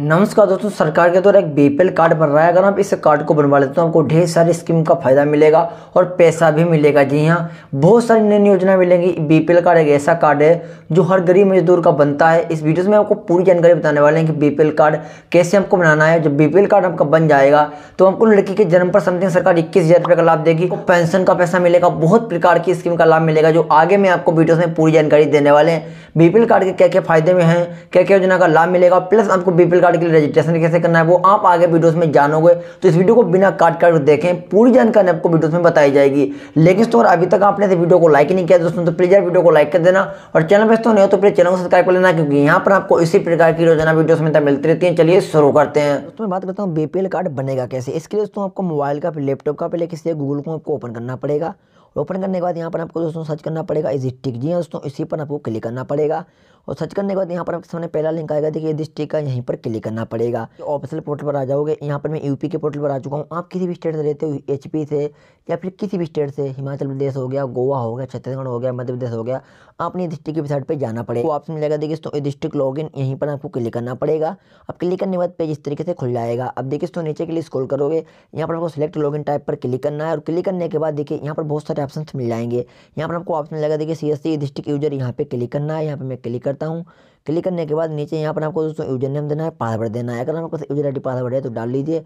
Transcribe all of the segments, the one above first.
नमस्कार दोस्तों सरकार के द्वारा एक बीपीएल कार्ड बन रहा है अगर आप इस कार्ड को बनवा लेते हो तो आपको ढेर सारी स्कीम का फायदा मिलेगा और पैसा भी मिलेगा जी हाँ बहुत सारी नई योजना मिलेंगी बीपीएल कार्ड एक ऐसा कार्ड है जो हर गरीब मजदूर का बनता है इस वीडियो में आपको पूरी जानकारी बताने वाले हैं कि बीपीएल कार्ड कैसे हमको बनाना है जब बीपीएल कार्ड आपका बन जाएगा तो हमको लड़की के जन्म पर समथिंग सरकार इक्कीस हज़ार रुपये का लाभ देगी पेंशन का पैसा मिलेगा बहुत प्रकार की स्कीम का लाभ मिलेगा जो आगे में आपको वीडियोज़ में पूरी जानकारी देने वाले हैं बीपीएल कार्ड के क्या क्या फायदे में है क्या क्या योजना का लाभ मिलेगा प्लस आपको बीपीएल कार्ड के लिए रजिस्ट्रेशन कैसे करना है वो आप आगे वीडियोस में जानोगे तो इस वीडियो को बिना काट काट देखें पूरी जानकारी आपको वीडियोस में बताई जाएगी लेकिन दोस्तों अभी तक आपने वीडियो को लाइक नहीं किया दोस्तों तो प्लीज़ यार वीडियो को लाइक कर देना और चैनल पर तो नहीं हो तो प्लीज़ चैनल को सब्सक्राइब कर लेना क्योंकि यहाँ पर आपको इसी प्रकार की रोजाना वीडियोस में मिलती रहती है चलिए शुरू करते हैं दोस्तों मैं बात करता हूँ बीपीएल कार्ड बनेगा कैसे इसके लिए दोस्तों आपको मोबाइल का लैपटॉप का पहले किसी गूगल को आपको ओपन करना पड़ेगा ओपन करने के बाद यहाँ पर आपको दोस्तों सर्च करना पड़ेगा इज टिक जी हाँ दोस्तों इसी पर आपको क्लिक करना पड़ेगा और सर्च करने के बाद यहाँ पर आपके सामने पहला लिंक आएगा देखिए इस टिक का यहीं पर क्लिक करना पड़ेगा ऑफिसल पोर्टल पर आ जाओगे यहाँ पर मैं यूपी के पोर्टल पर आ चुका हूँ आप किसी भी स्टेट से रहते हो एच से या फिर किसी भी स्टेट से हिमाचल प्रदेश हो गया गोवा हो गया छत्तीसगढ़ हो गया मध्य प्रदेश हो गया आपने डिस्ट्रिक्ट की वेबसाइट पर जाना पड़ेगा तो आपसे मिलेगा देखिए दोस्तों डिस्ट्रिक्ट इन यहीं पर आपको क्लिक करना पड़ेगा अब क्लिक करने के बाद पेज इस तरीके से खुल जाएगा अब देखिए दोस्तों नीचे के लिए स्क्रॉल करोगे यहाँ पर आपको सिलेक्ट इन टाइप पर क्लिक करना है और क्लिक करने के बाद देखिए यहाँ पर बहुत सारे ऑप्शन तो मिल जाएंगे यहाँ पर आपको ऑप्शन लगा देखिए C S C district user यहाँ पे क्लिक करना है यहाँ पे मैं क्लिक करता हूँ क्लिक करने के बाद नीचे यहाँ पर आपको दोस्तों यूजर नेम देना है पासवर्ड देना है अगर आपके पास यूजर आई पासवर्ड है तो डाल लीजिए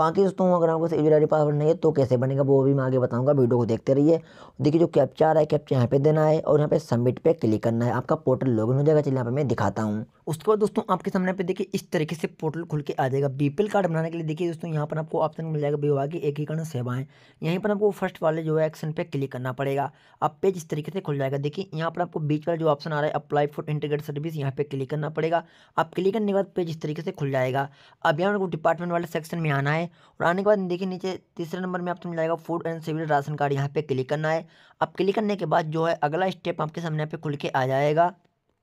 बाकी दोस्तों अगर आपके पास यूजर आई पासवर्ड नहीं है तो कैसे बनेगा वो भी मैं आगे बताऊँगा वीडियो को देखते रहिए देखिए जो कैप्चार है कैप्चर यहाँ पे देना है और यहाँ पे सबमिट पर क्लिक करना है आपका पोर्टल लॉग हो जाएगा चलिए यहाँ पर मैं दिखाता हूँ उसके बाद दोस्तों आपके सामने पे देखिए इस तरीके से पोर्टल खुल के आ जाएगा बी कार्ड बनाने के लिए देखिए दोस्तों यहाँ पर आपको ऑप्शन मिल जाएगा विभाग की एकीकरण सेवाएं यहीं पर आपको फर्स्ट वाले जो है एक्शन पे क्लिक करना पड़ेगा अब पेज इस तरीके से खुल जाएगा देखिए यहाँ पर आपको बीच वाला जो ऑप्शन आ रहा है अप्लाई फॉर इंटीग्रेट सर्विस यहाँ पे पर क्लिक करना पड़ेगा आप क्लिक करने के बाद पेज इस तरीके से खुल जाएगा अब यहाँ को डिपार्टमेंट वाले सेक्शन में आना है और आने के बाद देखिए नीचे तीसरे नंबर में आपको मिल जाएगा food and civil ration card यहाँ पर क्लिक करना है अब क्लिक करने के बाद जो है अगला स्टेप आपके सामने पे खुल के आ जाएगा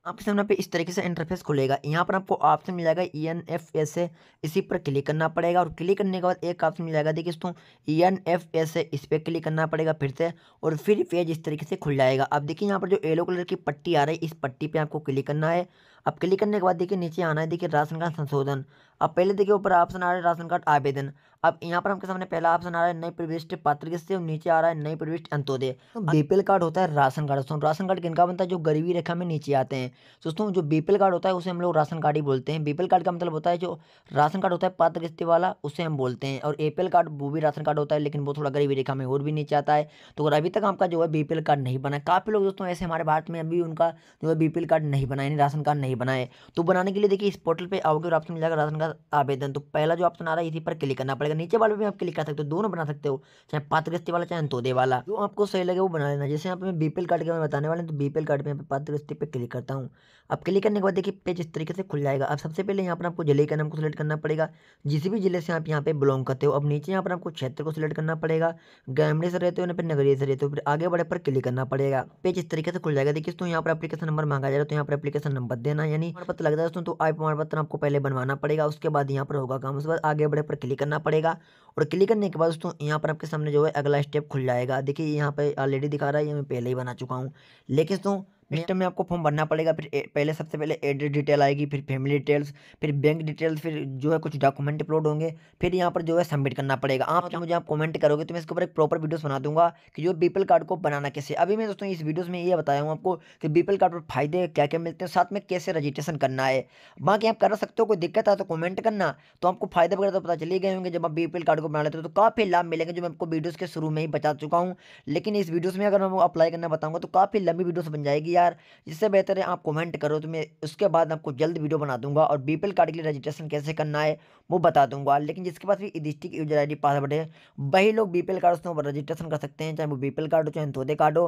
आपके सामने पे इस तरीके से इंटरफेस खुलेगा यहाँ पर आपको ऑप्शन मिल जाएगा E N F S A इसी पर क्लिक करना पड़ेगा और क्लिक करने के बाद एक ऑप्शन मिल जाएगा देखिए दोस्तों E N F S A इस पर क्लिक करना पड़ेगा फिर से और फिर पेज इस तरीके से खुल जाएगा अब देखिए यहाँ पर जो येलो कलर की पट्टी आ रही है इस पट्टी पर आपको क्लिक करना है अब क्लिक करने के बाद देखिए नीचे आना है देखिए राशन कार्ड संशोधन अब पहले देखिए ऊपर ऑप्शन आ रहा है राशन कार्ड आवेदन अब यहाँ पर हमके सामने पहला ऑप्शन आ रहा है नई प्रविष्ट पात्र से नीचे आ रहा है नई प्रविष्ट अंतोदय तो बीपीएल कार्ड होता है राशन कार्ड दोस्तों राशन कार्ड किनका बनता है जो गरीबी रेखा में नीचे आते हैं दोस्तों जो बीपीएल कार्ड होता है उसे हम लोग राशन कार्ड ही बोलते हैं बीपीएल कार्ड का मतलब होता है जो राशन कार्ड होता है पात्र किस्ती वाला उसे हम बोलते हैं और एपीएल कार्ड वो भी राशन कार्ड होता है लेकिन वो थोड़ा गरीबी रेखा में और भी नीचे आता है तो अगर अभी तक आपका जो है बीपीएल कार्ड नहीं बना काफ़ी लोग दोस्तों ऐसे हमारे भारत में अभी उनका जो है बीपीएल कार्ड नहीं बना यानी राशन कार्ड नहीं नहीं बनाए तो बनाने के लिए देखिए इस पोर्टल पे आओगे और आपसे मिल जाएगा राशन कार्ड आवेदन तो पहला जो ऑप्शन आ रहा है इसी पर क्लिक करना पड़ेगा नीचे वाले भी आप क्लिक कर सकते हो दोनों बना सकते हो चाहे पात्रग्रस्ती वाला चाहे अंतोदय वाला जो आपको सही लगे वो बना लेना जैसे आप बीपीएल कार्ड के बताने वाले तो बीपीएल कार्ड में पात्रग्रस्ती पर क्लिक करता हूँ अब क्लिक करने के बाद देखिए पेज इस तरीके से खुल जाएगा अब सबसे पहले यहाँ पर आपको जिले का नाम को सिलेक्ट करना पड़ेगा जिस भी जिले से आप यहाँ पे बिलोंग करते हो अब नीचे यहाँ पर आपको क्षेत्र को सिलेक्ट करना पड़ेगा ग्रामीण से रहते हो या फिर नगरीय से रहते हो फिर आगे बढ़े पर क्लिक करना पड़ेगा पेज इस तरीके से खुल जाएगा देखिए तो यहाँ पर एप्लीकेशन नंबर मांगा जा रहा है तो यहाँ पर एप्लीकेशन नंबर देना करना है यानी प्रमाण पत्र लगता है दोस्तों तो आय प्रमाण पत्र आपको पहले बनवाना पड़ेगा उसके बाद यहाँ पर होगा काम उसके बाद आगे बढ़े पर क्लिक करना पड़ेगा और क्लिक करने के बाद दोस्तों यहाँ पर आपके सामने जो है अगला स्टेप खुल जाएगा देखिए यहाँ पर ऑलरेडी दिखा रहा है ये मैं पहले ही बना चुका हूँ लेकिन दोस्तों सिस्टम में आपको फॉर्म भरना पड़ेगा फिर पहले सबसे पहले एड्रेस डिटेल आएगी फिर फैमिली डिटेल्स फिर बैंक डिटेल्स फिर जो है कुछ डॉक्यूमेंट अपलोड होंगे फिर यहाँ पर जो है सबमिट करना पड़ेगा आप हाँ तो मुझे आप कमेंट करोगे तो मैं इसके ऊपर एक प्रॉपर वीडियो बना दूंगा कि जो बीपल कार्ड को बनाना कैसे अभी मैं दोस्तों इस वीडियो में ये बताया हूँ आपको कि बीपल कार्ड पर फायदे क्या क्या मिलते हैं साथ में कैसे रजिस्ट्रेशन करना है बाकी आप कर सकते हो कोई दिक्कत है तो कमेंट करना तो आपको फायदे वगैरह तो पता चले गए होंगे जब आप बीपीएल कार्ड को बना लेते हो तो काफ़ी लाभ मिलेंगे जो मैं आपको वीडियोज़ के शुरू में ही बता चुका हूँ लेकिन इस वीडियोज़ में अगर मैं अप्लाई करना बताऊँगा तो काफ़ी लंबी वीडियोज़ बन जाएगी यार जिससे बेहतर है आप कमेंट करो तो मैं उसके बाद आपको जल्द वीडियो बना दूंगा और बी कार्ड के लिए रजिस्ट्रेशन कैसे करना है वो बता दूंगा लेकिन जिसके पास भी district user I D password है वही लोग बी कार्ड उसमें रजिस्ट्रेशन कर सकते हैं चाहे वो बी कार्ड हो चाहे अंतोदय कार्ड हो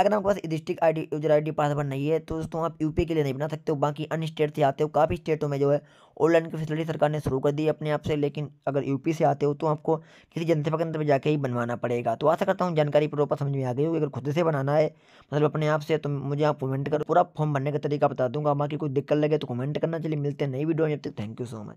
अगर आपके पास district I D user I password नहीं है तो दोस्तों आप यू के लिए नहीं बना सकते हो बाकी अन्य स्टेट से आते हो काफ़ी स्टेटों में जो है ऑनलाइन की फैसिलिटी सरकार ने शुरू कर दी अपने आप से लेकिन अगर यूपी से आते हो तो आपको किसी जनसेवा केंद्र पर जाके ही बनवाना पड़ेगा तो आशा करता हूँ जानकारी प्रॉपर समझ में आ गई होगी अगर खुद से बनाना है मतलब अपने आप से तो मुझे आप आप कमेंट करो पूरा फॉर्म भरने का तरीका बता दूंगा बाकी कोई दिक्कत लगे तो कमेंट करना चलिए मिलते हैं नई वीडियो में जब तक थैंक यू सो मच